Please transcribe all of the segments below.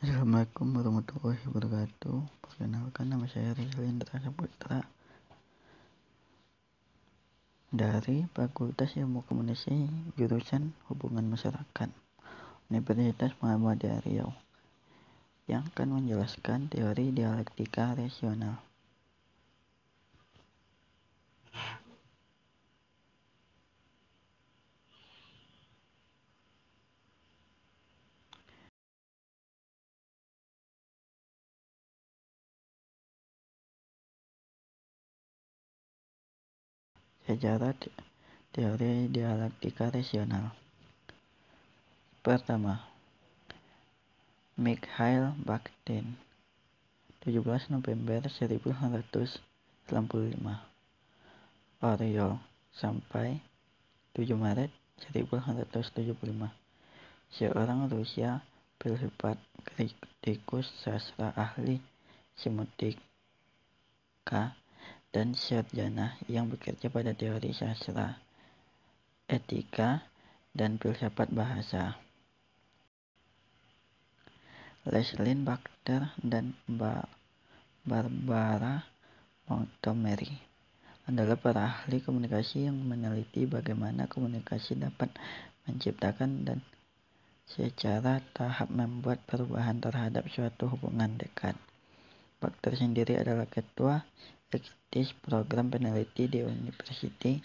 Assalamualaikum warahmatullahi wabarakatuh Perkenalkan nama saya Rizalindra Saputra Dari Fakultas Ilmu Komunikasi Jurusan Hubungan Masyarakat Universitas Muhammadiyah Riau Yang akan menjelaskan teori dialektika rasional Sejarah teori dialektika rasional. Pertama, Mikhail Bakhtin, 17 November 1995, Oriol sampai 7 Maret 1975, seorang Rusia filsafat kritikus sastra ahli semetika dan sarjana yang bekerja pada teori sastra, etika, dan filsafat bahasa. Leslin Bakter dan ba Barbara Montgomery adalah para ahli komunikasi yang meneliti bagaimana komunikasi dapat menciptakan dan secara tahap membuat perubahan terhadap suatu hubungan dekat. Bakter sendiri adalah ketua Eksekutif Program Peneliti di University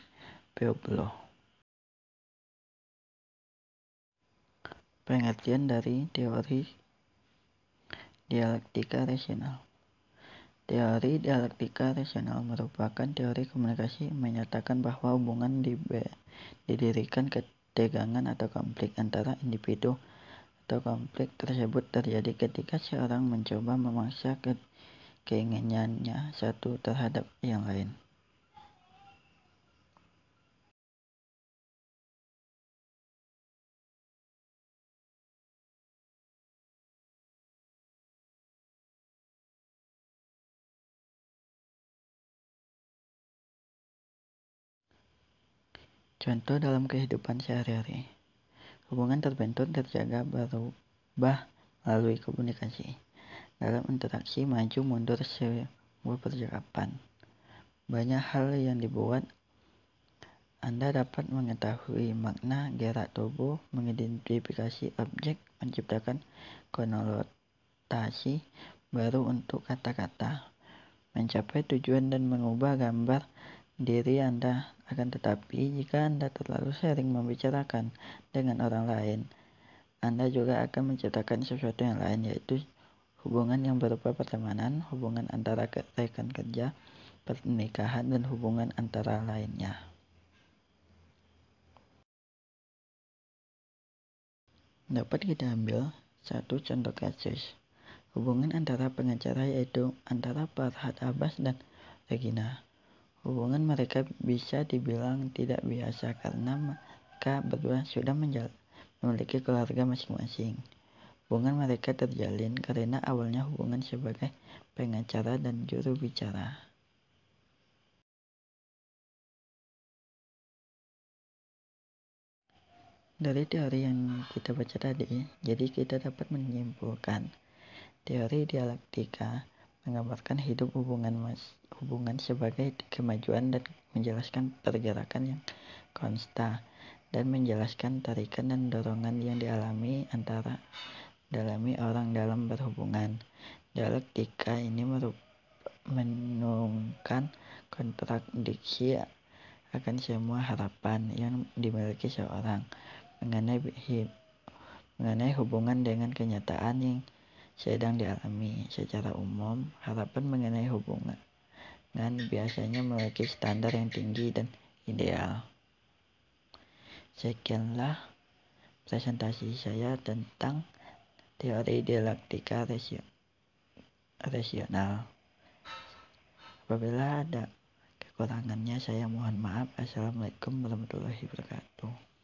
Pueblo. Pengertian dari teori dialektika rasional. Teori dialektika rasional merupakan teori komunikasi menyatakan bahwa hubungan didirikan ketegangan atau konflik antara individu atau konflik tersebut terjadi ketika seorang mencoba memaksa ketegangan keinginannya satu terhadap yang lain. Contoh dalam kehidupan sehari-hari. Hubungan terbentuk terjaga berubah melalui komunikasi dalam interaksi maju mundur sebuah percakapan. Banyak hal yang dibuat anda dapat mengetahui makna gerak tubuh, mengidentifikasi objek, menciptakan konotasi baru untuk kata-kata, mencapai tujuan dan mengubah gambar diri Anda. Akan tetapi, jika Anda terlalu sering membicarakan dengan orang lain, Anda juga akan menciptakan sesuatu yang lain, yaitu Hubungan yang berupa pertemanan, hubungan antara rekan kerja, pernikahan, dan hubungan antara lainnya. Dapat kita ambil satu contoh kasus. Hubungan antara pengacara yaitu antara Farhad Abbas dan Regina. Hubungan mereka bisa dibilang tidak biasa karena mereka berdua sudah memiliki keluarga masing-masing. Hubungan mereka terjalin karena awalnya hubungan sebagai pengacara dan juru bicara. Dari teori yang kita baca tadi, jadi kita dapat menyimpulkan teori dialektika menggambarkan hidup hubungan mas, hubungan sebagai kemajuan dan menjelaskan pergerakan yang konstan dan menjelaskan tarikan dan dorongan yang dialami antara dalami orang dalam berhubungan. Dialektika ini menungkan kontradiksi akan semua harapan yang dimiliki seorang mengenai mengenai hubungan dengan kenyataan yang sedang dialami. Secara umum, harapan mengenai hubungan dan biasanya memiliki standar yang tinggi dan ideal. Sekianlah presentasi saya tentang teori dialektika rasio, rasional. Apabila ada kekurangannya saya mohon maaf. Assalamualaikum warahmatullahi wabarakatuh.